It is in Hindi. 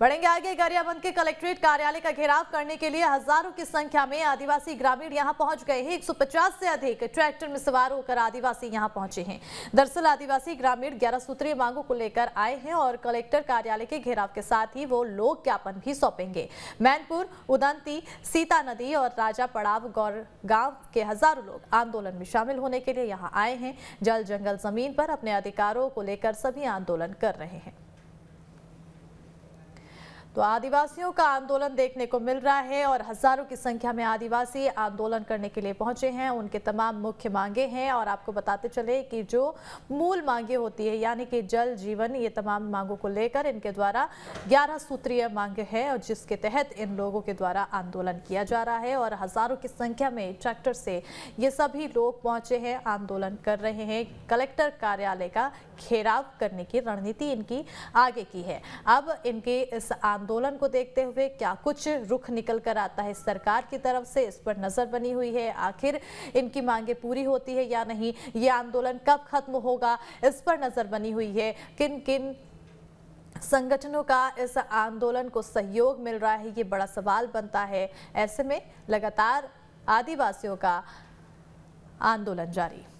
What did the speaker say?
बढ़ेंगे आगे गरियाबंद के कलेक्ट्रेट कार्यालय का घेराव करने के लिए हजारों की संख्या में आदिवासी ग्रामीण यहां पहुंच गए हैं 150 से अधिक ट्रैक्टर में सवार होकर आदिवासी यहां पहुंचे हैं दरअसल आदिवासी ग्रामीण ग्यारह सूत्रीय मांगों को लेकर आए हैं और कलेक्टर कार्यालय के घेराव के साथ ही वो लोक ज्ञापन भी सौंपेंगे मैनपुर उदंती सीता नदी और राजा पड़ाव गौर गांव के हजारों लोग आंदोलन में शामिल होने के लिए यहाँ आए हैं जल जंगल जमीन पर अपने अधिकारों को लेकर सभी आंदोलन कर रहे हैं तो आदिवासियों का आंदोलन देखने को मिल रहा है और हजारों की संख्या में आदिवासी आंदोलन करने के लिए पहुंचे हैं उनके तमाम मुख्य मांगे हैं और आपको बताते चले कि जो मूल मांगे होती है यानी कि जल जीवन ये तमाम मांगों को लेकर इनके द्वारा ग्यारह सूत्रीय मांग है और जिसके तहत इन लोगों के द्वारा आंदोलन किया जा रहा है और हजारों की संख्या में ट्रैक्टर से ये सभी लोग पहुंचे हैं आंदोलन कर रहे हैं कलेक्टर कार्यालय का घेराव करने की रणनीति इनकी आगे की है अब इनके इस आंदोलन आंदोलन को देखते हुए क्या कुछ रुख निकल कर आता है सरकार की तरफ से इस पर नजर बनी हुई है आखिर इनकी मांगे पूरी होती है या नहीं ये आंदोलन कब खत्म होगा इस पर नजर बनी हुई है किन किन संगठनों का इस आंदोलन को सहयोग मिल रहा है ये बड़ा सवाल बनता है ऐसे में लगातार आदिवासियों का आंदोलन जारी